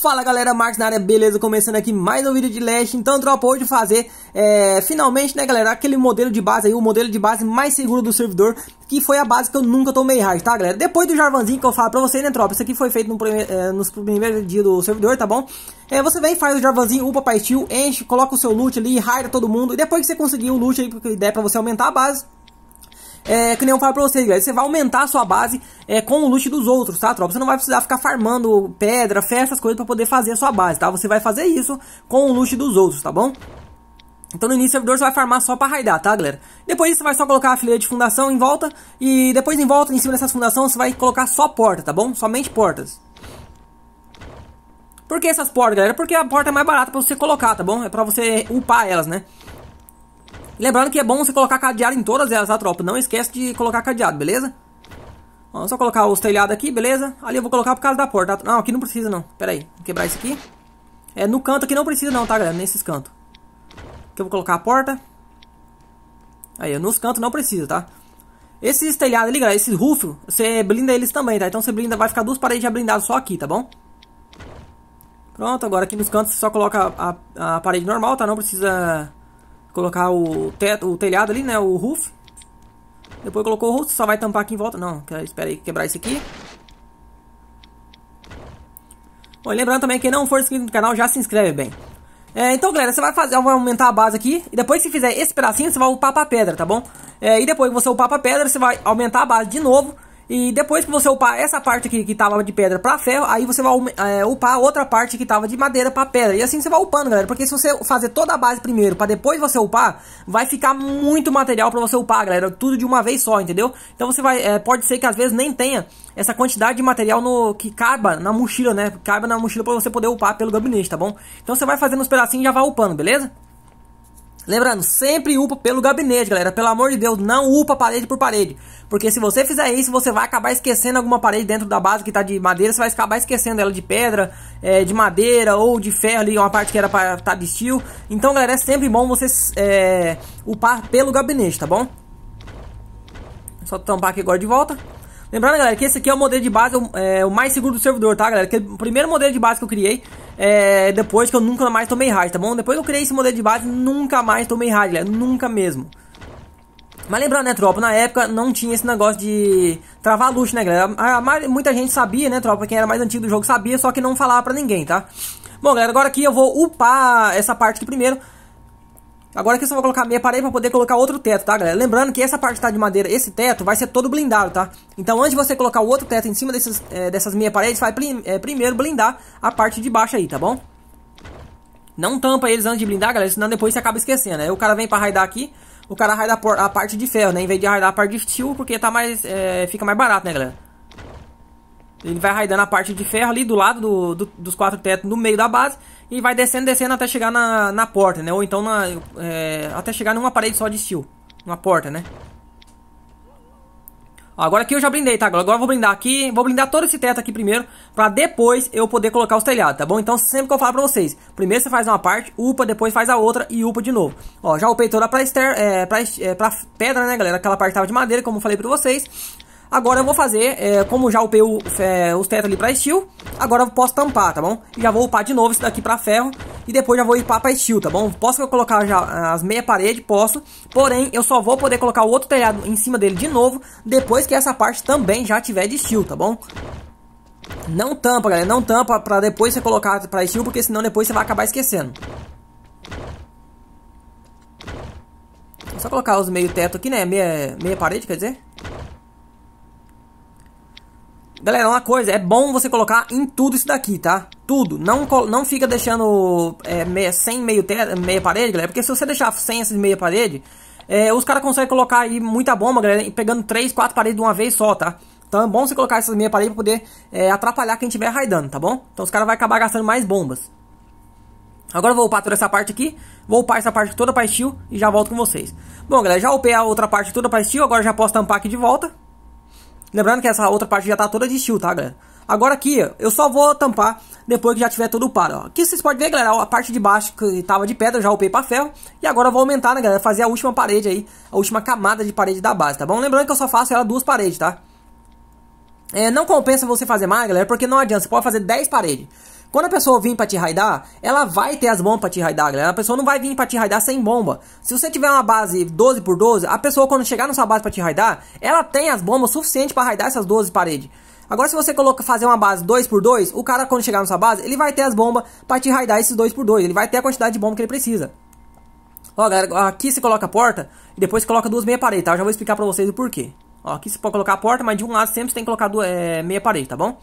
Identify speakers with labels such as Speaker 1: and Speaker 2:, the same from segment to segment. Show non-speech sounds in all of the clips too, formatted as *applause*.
Speaker 1: Fala galera, Marcos na área, beleza? Começando aqui mais um vídeo de Leste. Então, tropa, hoje fazer, é, finalmente, né galera, aquele modelo de base aí, o modelo de base mais seguro do servidor, que foi a base que eu nunca tomei hard, tá galera? Depois do Jarvanzinho que eu falo pra vocês, né tropa, isso aqui foi feito no prime é, nos primeiros dias do servidor, tá bom? É, você vem, faz o Jarvanzinho, upa pra steel, enche, coloca o seu loot ali, raida todo mundo, e depois que você conseguir o loot aí, que é pra você aumentar a base, é, que nem eu falo pra vocês, galera. Você vai aumentar a sua base é, com o loot dos outros, tá, tropa? Você não vai precisar ficar farmando pedra, festas, coisas pra poder fazer a sua base, tá? Você vai fazer isso com o loot dos outros, tá bom? Então no início do servidor você vai farmar só pra raidar, tá galera? Depois você vai só colocar a fileira de fundação em volta E depois em volta, em cima dessas fundações, você vai colocar só porta, tá bom? Somente portas Por que essas portas, galera? Porque a porta é mais barata pra você colocar, tá bom? É pra você upar elas, né? Lembrando que é bom você colocar cadeado em todas elas, tá, tropa? Não esquece de colocar cadeado, beleza? Vamos só colocar os telhados aqui, beleza? Ali eu vou colocar por causa da porta. Tá? Não, aqui não precisa não. Pera aí, vou quebrar isso aqui. É, no canto aqui não precisa não, tá, galera? Nesses cantos. Aqui eu vou colocar a porta. Aí, nos cantos não precisa, tá? Esses telhados ali, galera, esses rufos, você blinda eles também, tá? Então você blinda, vai ficar duas paredes já blindadas só aqui, tá bom? Pronto, agora aqui nos cantos você só coloca a, a, a parede normal, tá? Não precisa colocar o, teto, o telhado ali, né? O roof. Depois colocou o roof, só vai tampar aqui em volta. Não, espera aí, quebrar isso aqui. Bom, lembrando também que quem não for inscrito no canal, já se inscreve bem. É, então, galera, você vai fazer, vai aumentar a base aqui. E depois que fizer esse pedacinho, você vai upar pra pedra, tá bom? É, e depois que você upar pra pedra, você vai aumentar a base de novo. E depois que você upar essa parte aqui que tava de pedra para ferro, aí você vai é, upar outra parte que tava de madeira para pedra. E assim você vai upando, galera. Porque se você fazer toda a base primeiro para depois você upar, vai ficar muito material para você upar, galera. Tudo de uma vez só, entendeu? Então você vai. É, pode ser que às vezes nem tenha essa quantidade de material no, que caiba na mochila, né? Caiba na mochila para você poder upar pelo gabinete, tá bom? Então você vai fazendo os pedacinhos e já vai upando, beleza? Lembrando, sempre upa pelo gabinete, galera. Pelo amor de Deus, não upa parede por parede. Porque se você fizer isso, você vai acabar esquecendo alguma parede dentro da base que está de madeira. Você vai acabar esquecendo ela de pedra, é, de madeira ou de ferro ali, uma parte que era para estar tá de steel. Então, galera, é sempre bom você é, upar pelo gabinete, tá bom? Só tampar aqui agora de volta. Lembrando, galera, que esse aqui é o modelo de base, é, o é mais seguro do servidor, tá, galera? Que é o primeiro modelo de base que eu criei é, depois que eu nunca mais tomei raid, tá bom? Depois que eu criei esse modelo de base, nunca mais tomei raid, galera, nunca mesmo. Mas lembrando, né, tropa, na época não tinha esse negócio de travar luxo, né, galera? A, a, a, muita gente sabia, né, tropa, quem era mais antigo do jogo sabia, só que não falava pra ninguém, tá? Bom, galera, agora aqui eu vou upar essa parte aqui primeiro, Agora aqui eu só vou colocar meia parede para poder colocar outro teto, tá, galera? Lembrando que essa parte tá de madeira, esse teto, vai ser todo blindado, tá? Então antes de você colocar o outro teto em cima desses, é, dessas meia paredes, vai é, primeiro blindar a parte de baixo aí, tá bom? Não tampa eles antes de blindar, galera, senão depois você acaba esquecendo, né? O cara vem para raidar aqui, o cara raida a parte de ferro, né? Em vez de raidar a parte de steel, porque tá mais, é, fica mais barato, né, galera? Ele vai raidando a parte de ferro ali do lado do, do, dos quatro tetos no meio da base e vai descendo, descendo até chegar na, na porta, né? Ou então na, é, até chegar numa parede só de steel. Uma porta, né? Ó, agora aqui eu já blindei, tá? Agora eu vou blindar aqui, vou blindar todo esse teto aqui primeiro, pra depois eu poder colocar os telhados, tá bom? Então sempre que eu falo pra vocês, primeiro você faz uma parte, upa, depois faz a outra e upa de novo. Ó, já upei toda pra, ester, é, pra, é, pra pedra, né, galera? Aquela parte tava de madeira, como eu falei pra vocês. Agora eu vou fazer, é, como já upei o, é, os tetos ali pra steel, agora eu posso tampar, tá bom? E já vou upar de novo isso daqui pra ferro e depois já vou upar pra steel, tá bom? Posso colocar já as meia parede? Posso. Porém, eu só vou poder colocar o outro telhado em cima dele de novo depois que essa parte também já tiver de steel, tá bom? Não tampa, galera. Não tampa pra depois você colocar pra steel, porque senão depois você vai acabar esquecendo. só colocar os meio teto aqui, né? Meia, meia parede, quer dizer? Galera, uma coisa, é bom você colocar em tudo isso daqui, tá? Tudo. Não, não fica deixando é, meia, sem meio meia parede, galera. Porque se você deixar sem essa de meia parede, é, os caras conseguem colocar aí muita bomba, galera. Pegando 3, 4 paredes de uma vez só, tá? Então é bom você colocar essas meia parede pra poder é, atrapalhar quem estiver raidando, tá bom? Então os caras vão acabar gastando mais bombas. Agora eu vou upar toda essa parte aqui, vou upar essa parte toda para steel e já volto com vocês. Bom, galera, já upei a outra parte toda para steel, agora já posso tampar aqui de volta. Lembrando que essa outra parte já tá toda de steel, tá, galera? Agora aqui, eu só vou tampar depois que já tiver todo o ó. Aqui vocês podem ver, galera, a parte de baixo que tava de pedra, eu já upei pra ferro. E agora eu vou aumentar, né, galera, fazer a última parede aí, a última camada de parede da base, tá bom? Lembrando que eu só faço ela duas paredes, tá? É, não compensa você fazer mais, galera, porque não adianta, você pode fazer 10 paredes. Quando a pessoa vir pra te raidar, ela vai ter as bombas pra te raidar, galera. A pessoa não vai vir pra te raidar sem bomba. Se você tiver uma base 12 por 12, a pessoa quando chegar na sua base pra te raidar, ela tem as bombas suficientes para raidar essas 12 paredes. Agora se você coloca fazer uma base 2 por 2, o cara quando chegar na sua base, ele vai ter as bombas para te raidar esses 2 por 2. Ele vai ter a quantidade de bomba que ele precisa. Ó, galera, aqui você coloca a porta e depois coloca duas meia paredes, tá? Eu já vou explicar pra vocês o porquê. Ó, aqui você pode colocar a porta, mas de um lado sempre você tem que colocar duas, é, meia parede, tá bom?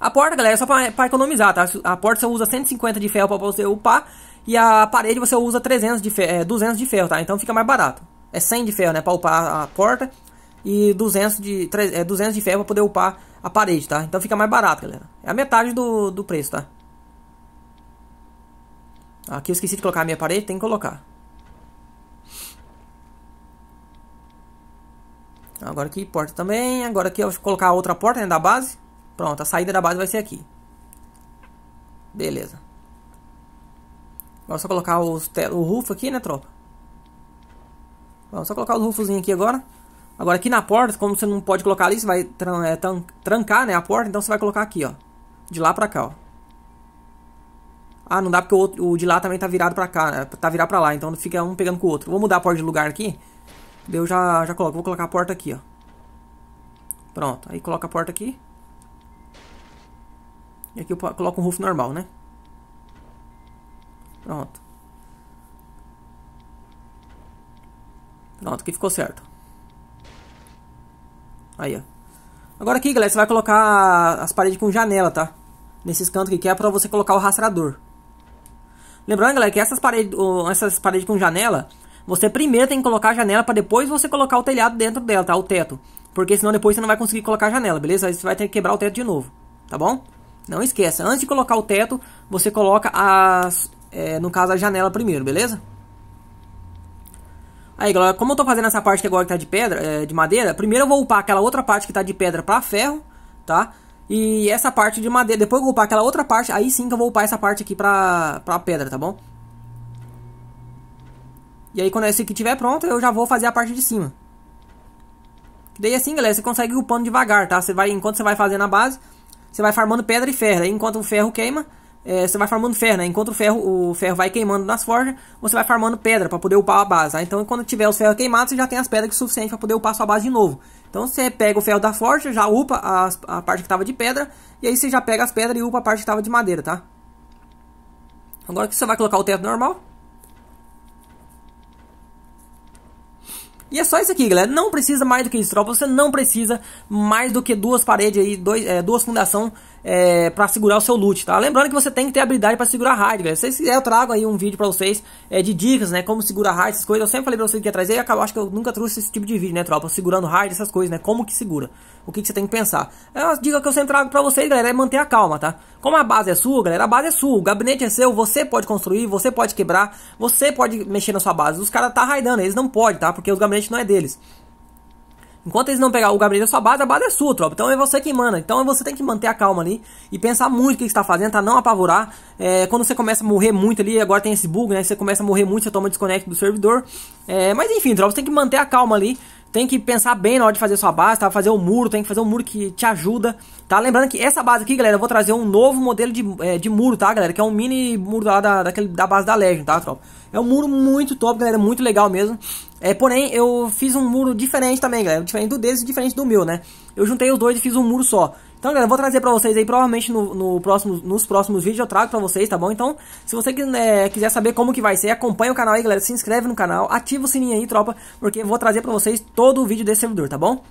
Speaker 1: A porta, galera, é só pra, pra economizar, tá? A porta você usa 150 de ferro pra você upar. E a parede você usa 300 de ferro, é, 200 de ferro, tá? Então fica mais barato. É 100 de ferro, né? Pra upar a porta. E 200 de, 3, é, 200 de ferro pra poder upar a parede, tá? Então fica mais barato, galera. É a metade do, do preço, tá? Aqui eu esqueci de colocar a minha parede, tem que colocar. Agora aqui, porta também. Agora aqui eu vou colocar a outra porta né, da base. Pronto, a saída da base vai ser aqui. Beleza. Agora só colocar os o rufo aqui, né, tropa? Vamos só colocar o rufozinho aqui agora. Agora aqui na porta, como você não pode colocar ali, você vai tran é, tran trancar né, a porta, então você vai colocar aqui, ó. De lá pra cá, ó. Ah, não dá porque o, outro, o de lá também tá virado pra cá, né? Tá virado pra lá, então fica um pegando com o outro. Vou mudar a porta de lugar aqui. eu já, já coloco. Vou colocar a porta aqui, ó. Pronto, aí coloca a porta aqui. É e aqui eu coloco um roof normal, né? Pronto. Pronto, aqui ficou certo. Aí, ó. Agora aqui, galera, você vai colocar as paredes com janela, tá? Nesses cantos aqui, que é pra você colocar o rastrador Lembrando, galera, que essas paredes, essas paredes com janela, você primeiro tem que colocar a janela para depois você colocar o telhado dentro dela, tá? O teto. Porque senão depois você não vai conseguir colocar a janela, beleza? Aí você vai ter que quebrar o teto de novo, tá bom? Não esqueça, antes de colocar o teto, você coloca as, é, no caso a janela primeiro, beleza? Aí galera, como eu tô fazendo essa parte que é agora que tá de pedra, é, de madeira, primeiro eu vou upar aquela outra parte que tá de pedra pra ferro, tá? E essa parte de madeira, depois eu vou upar aquela outra parte, aí sim que eu vou upar essa parte aqui pra, pra pedra, tá bom? E aí quando esse aqui tiver pronto, eu já vou fazer a parte de cima. Daí assim, galera, você consegue upando devagar, tá? Você vai, enquanto você vai fazendo a base, você vai farmando pedra e ferro. Aí, enquanto o ferro queima, é, você vai farmando ferro, né? Enquanto o ferro, o ferro vai queimando nas forjas, você vai farmando pedra para poder upar a base. Aí, tá? então, quando tiver os ferros queimados, você já tem as pedras que é para poder upar a sua base de novo. Então, você pega o ferro da forja, já upa a parte que estava de pedra, e aí você já pega as pedras e upa a parte que estava de madeira, tá? Agora que você vai colocar o teto normal, E é só isso aqui, galera. Não precisa mais do que isso, tropa. Você não precisa mais do que duas paredes aí, dois, é, duas fundações é, para segurar o seu loot, tá? Lembrando que você tem que ter habilidade para segurar raid, galera. Se vocês quiserem, eu trago aí um vídeo para vocês é, de dicas, né? Como segurar raid, essas coisas. Eu sempre falei para vocês que ia trazer e acabou, acho que eu nunca trouxe esse tipo de vídeo, né, tropa? Segurando raid, essas coisas, né? Como que segura? O que, que você tem que pensar? É uma dica que eu sempre trago para vocês, galera, é manter a calma, tá? Como a base é sua, galera, a base é sua, o gabinete é seu, você pode construir, você pode quebrar, você pode mexer na sua base. Os caras tá raidando, eles não podem, tá? Porque o gabinete não é deles. Enquanto eles não pegar o Gabriel da sua base, a base é sua, tropa. Então é você que manda. Então é você tem que manter a calma ali e pensar muito o que está fazendo, tá? Não apavorar. É, quando você começa a morrer muito ali, agora tem esse bug, né? Você começa a morrer muito, você toma desconecto do servidor. É, mas enfim, tropa, você tem que manter a calma ali. Tem que pensar bem na hora de fazer sua base, tá? Fazer o um muro, tem que fazer um muro que te ajuda, tá? Lembrando que essa base aqui, galera, eu vou trazer um novo modelo de, é, de muro, tá, galera? Que é um mini muro lá da, daquele, da base da Legion, tá, tropa? É um muro muito top, galera, muito legal mesmo. É, porém, eu fiz um muro diferente também, galera. Diferente do desse e diferente do meu, né? Eu juntei os dois e fiz um muro só. Então, galera, eu vou trazer pra vocês aí, provavelmente no, no próximo, nos próximos vídeos eu trago pra vocês, tá bom? Então, se você é, quiser saber como que vai ser, acompanha o canal aí, galera. Se inscreve no canal, ativa o sininho aí, tropa, porque eu vou trazer pra vocês todo o vídeo desse servidor, tá bom?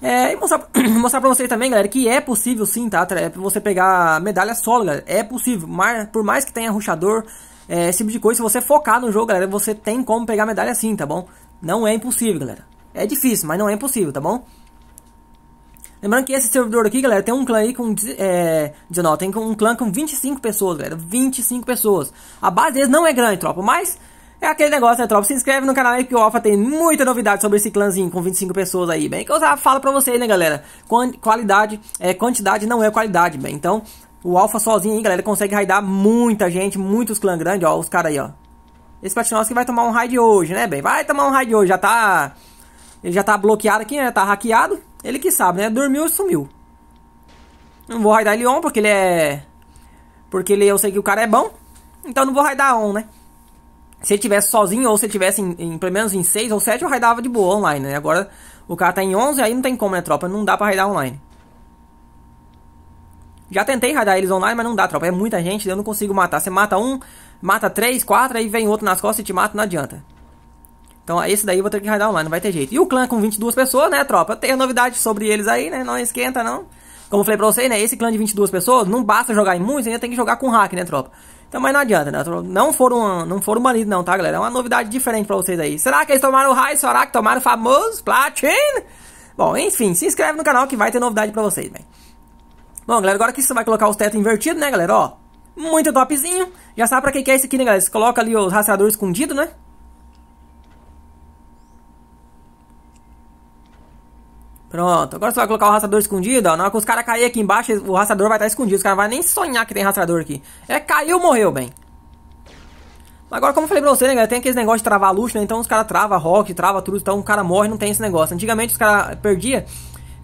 Speaker 1: É, e mostrar, *coughs* mostrar pra vocês também, galera, que é possível sim, tá? É você pegar medalha solo, galera. É possível. Mas por mais que tenha ruxador, é, esse tipo de coisa, se você focar no jogo, galera, você tem como pegar medalha assim, tá bom? Não é impossível, galera. É difícil, mas não é impossível, tá bom? Lembrando que esse servidor aqui, galera, tem um clã aí com é, 19, tem um clã com 25 pessoas, galera, 25 pessoas. A base deles não é grande, tropa, mas é aquele negócio, né, tropa? Se inscreve no canal aí que o Alpha tem muita novidade sobre esse clãzinho com 25 pessoas aí, bem. Que eu já falo pra vocês, né, galera? Qualidade, é, quantidade não é qualidade, bem. Então, o Alpha sozinho aí, galera, consegue raidar muita gente, muitos clãs grandes, ó, os caras aí, ó. Esse que vai tomar um raid hoje, né, bem? Vai tomar um raid hoje, já tá... Ele já tá bloqueado aqui, né, tá hackeado. Ele que sabe, né, dormiu e sumiu. Não vou raidar ele on, porque ele é... Porque ele, eu sei que o cara é bom, então não vou raidar on, né? Se ele tivesse sozinho, ou se ele tivesse em, em, pelo menos em 6 ou 7, eu raidava de boa online, né? Agora o cara tá em 11, aí não tem como, né, tropa? Não dá pra raidar online. Já tentei radar eles online, mas não dá, tropa. É muita gente, eu não consigo matar. Você mata um, mata três, quatro, aí vem outro nas costas e te mata, não adianta. Então, esse daí eu vou ter que radar online, não vai ter jeito. E o clã com 22 pessoas, né, tropa? Eu tenho novidade sobre eles aí, né? Não esquenta, não. Como eu falei pra vocês, né? Esse clã de 22 pessoas, não basta jogar em muitos, ainda tem que jogar com hack, né, tropa? Então, mas não adianta, né? Não foram, não foram banidos, não, tá, galera? É uma novidade diferente pra vocês aí. Será que eles tomaram o raio? Será que tomaram o famoso Platin? Bom, enfim, se inscreve no canal que vai ter novidade pra vocês, velho. Bom, galera, agora que você vai colocar os tetos invertido, né, galera, ó. Muito topzinho. Já sabe pra que que é isso aqui, né, galera? Você coloca ali o rastreador escondido, né? Pronto, agora você vai colocar o rastreador escondido, ó. Na hora que os caras caírem aqui embaixo, o rastreador vai estar tá escondido. Os caras vão nem sonhar que tem rastreador aqui. É, caiu, morreu, bem. Agora, como eu falei pra você, né, galera, tem aqueles negócio de travar luxo, né? Então os caras travam rock, trava tudo, então o cara morre, não tem esse negócio. Antigamente os caras perdiam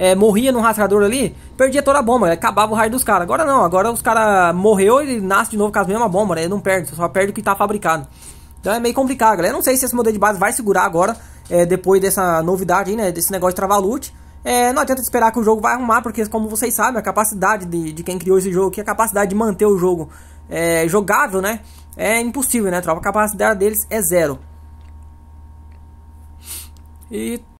Speaker 1: é, morria num rastreador ali, perdia toda a bomba, acabava o raio dos caras. Agora não, agora os caras morreu e nasce de novo com as mesmas bombas, né? Ele não perde, só perde o que tá fabricado. Então é meio complicado, galera. Eu não sei se esse modelo de base vai segurar agora, é, depois dessa novidade aí, né? Desse negócio de travar loot. É, não adianta esperar que o jogo vai arrumar, porque como vocês sabem, a capacidade de, de quem criou esse jogo aqui, a capacidade de manter o jogo é, jogável, né? É impossível, né, tropa? A capacidade deles é zero. E